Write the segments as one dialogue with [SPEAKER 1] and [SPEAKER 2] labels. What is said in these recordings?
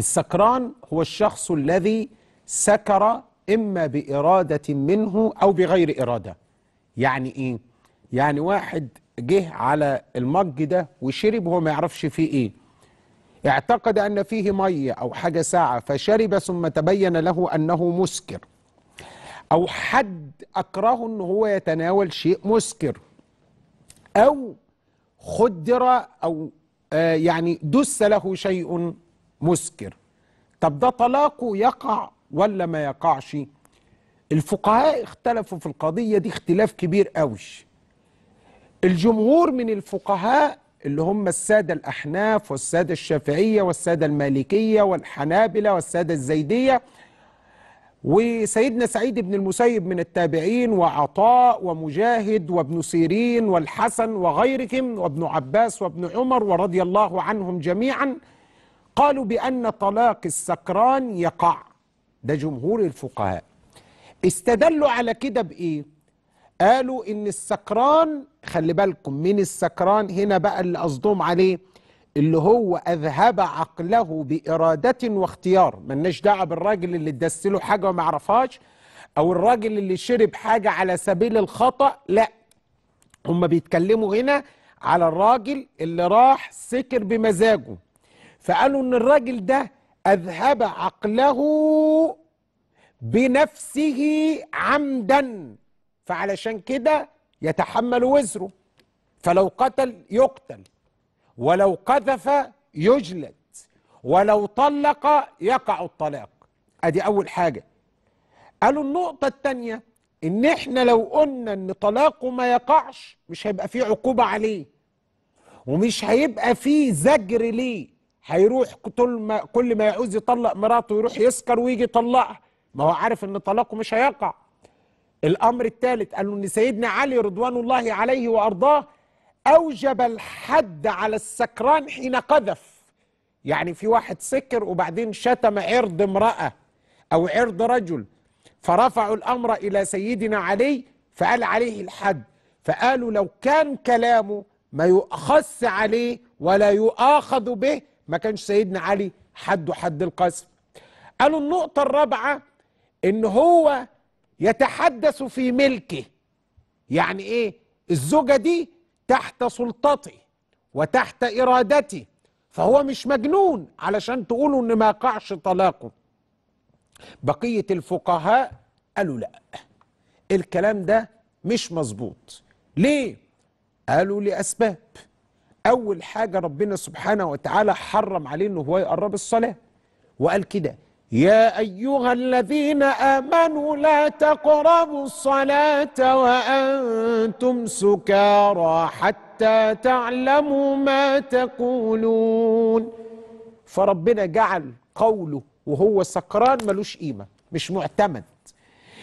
[SPEAKER 1] السكران هو الشخص الذي سكر إما بإرادة منه أو بغير إرادة يعني إيه؟ يعني واحد جه على المج ده وشرب وهو ما يعرفش فيه إيه اعتقد أن فيه مية أو حاجة ساعة فشرب ثم تبين له أنه مسكر أو حد أكرهه أنه هو يتناول شيء مسكر أو خدر أو آه، يعني دس له شيء مسكر طب ده طلاقه يقع ولا ما يقعش الفقهاء اختلفوا في القضية دي اختلاف كبير قوي الجمهور من الفقهاء اللي هم السادة الأحناف والسادة الشافعية والسادة المالكية والحنابلة والسادة الزيدية وسيدنا سعيد بن المسيب من التابعين وعطاء ومجاهد وابن سيرين والحسن وغيرهم وابن عباس وابن عمر ورضي الله عنهم جميعاً قالوا بأن طلاق السكران يقع ده جمهور الفقهاء استدلوا على كده بإيه قالوا إن السكران خلي بالكم من السكران هنا بقى اللي قصدهم عليه اللي هو أذهب عقله بإرادة واختيار ملناش دعوة بالراجل اللي ادس له حاجة وما عرفهاش أو الراجل اللي شرب حاجة على سبيل الخطأ لا هم بيتكلموا هنا على الراجل اللي راح سكر بمزاجه فقالوا ان الراجل ده اذهب عقله بنفسه عمدا فعلشان كده يتحمل وزره فلو قتل يقتل ولو قذف يجلد ولو طلق يقع الطلاق ادي اول حاجه قالوا النقطه الثانيه ان احنا لو قلنا ان طلاقه ما يقعش مش هيبقى فيه عقوبه عليه ومش هيبقى فيه زجر ليه هيروح كل ما كل ما يعوز يطلق مراته يروح يسكر ويجي يطلقها ما هو عارف ان طلاقه مش هيقع الامر الثالث قالوا ان سيدنا علي رضوان الله عليه وارضاه اوجب الحد على السكران حين قذف يعني في واحد سكر وبعدين شتم عرض امراه او عرض رجل فرفعوا الامر الى سيدنا علي فقال عليه الحد فقالوا لو كان كلامه ما يؤخذ عليه ولا يؤاخذ به ما كانش سيدنا علي حده حد القذف قالوا النقطة الرابعة ان هو يتحدث في ملكه يعني ايه الزوجة دي تحت سلطتي وتحت ارادتي فهو مش مجنون علشان تقولوا ان ما يقعش طلاقه بقية الفقهاء قالوا لا الكلام ده مش مظبوط ليه قالوا لأسباب أول حاجة ربنا سبحانه وتعالى حرم عليه إنه هو يقرب الصلاة وقال كده يا أيها الذين آمنوا لا تقربوا الصلاة وأنتم سكارى حتى تعلموا ما تقولون فربنا جعل قوله وهو سكران ملوش قيمة مش معتمد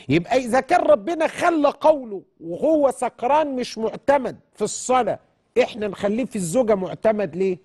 [SPEAKER 1] يبقى إذا كان ربنا خلى قوله وهو سكران مش معتمد في الصلاة احنا نخليه في الزوجه معتمد ليه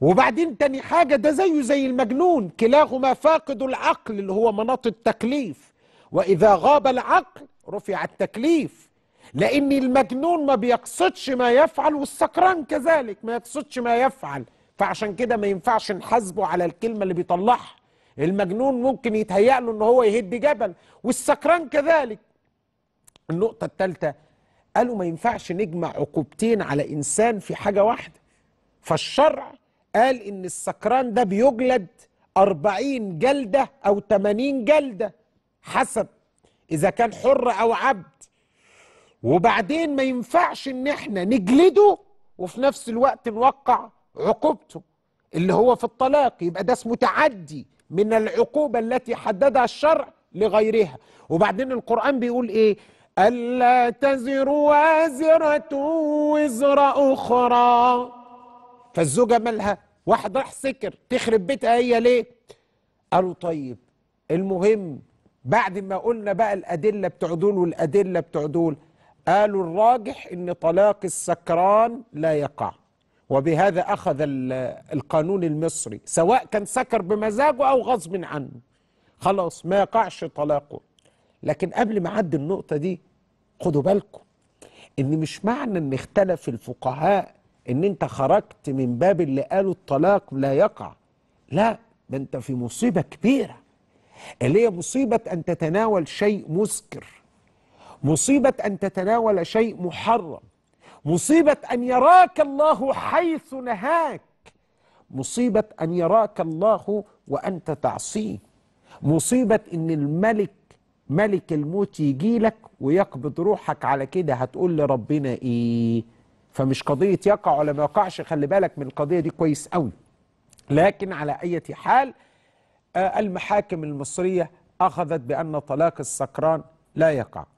[SPEAKER 1] وبعدين تاني حاجه ده زيه زي المجنون كلاهما فاقد العقل اللي هو مناط التكليف واذا غاب العقل رفع التكليف لان المجنون ما بيقصدش ما يفعل والسكران كذلك ما يقصدش ما يفعل فعشان كده ما ينفعش نحاسبه على الكلمه اللي بيطلعها المجنون ممكن يتهيأ له ان هو يهد جبل والسكران كذلك النقطه الثالثه قالوا ما ينفعش نجمع عقوبتين على إنسان في حاجة واحدة فالشرع قال إن السكران ده بيجلد أربعين جلدة أو 80 جلدة حسب إذا كان حر أو عبد وبعدين ما ينفعش إن إحنا نجلده وفي نفس الوقت نوقع عقوبته اللي هو في الطلاق يبقى ده اسمه تعدي من العقوبة التي حددها الشرع لغيرها وبعدين القرآن بيقول إيه ألا تزر وازرة وزر أخرى فالزوجة مالها واحد راح سكر تخرب بيتها هي ليه قالوا طيب المهم بعد ما قلنا بقى الأدلة بتوع دول والأدلة بتوع دول قالوا الراجح أن طلاق السكران لا يقع وبهذا أخذ القانون المصري سواء كان سكر بمزاجه أو غصب عنه خلاص ما يقعش طلاقه لكن قبل ما اعدي النقطه دي خدوا بالكم ان مش معنى ان اختلف الفقهاء ان انت خرجت من باب اللي قالوا الطلاق لا يقع لا ده انت في مصيبه كبيره اللي هي مصيبه ان تتناول شيء مسكر مصيبه ان تتناول شيء محرم مصيبه ان يراك الله حيث نهاك مصيبه ان يراك الله وانت تعصيه مصيبه ان الملك ملك الموت يجيلك ويقبض روحك على كده هتقول لربنا ايه فمش قضية يقع ولا ما يقعش خلي بالك من القضية دي كويس قوي لكن على أي حال آه، المحاكم المصرية أخذت بأن طلاق السكران لا يقع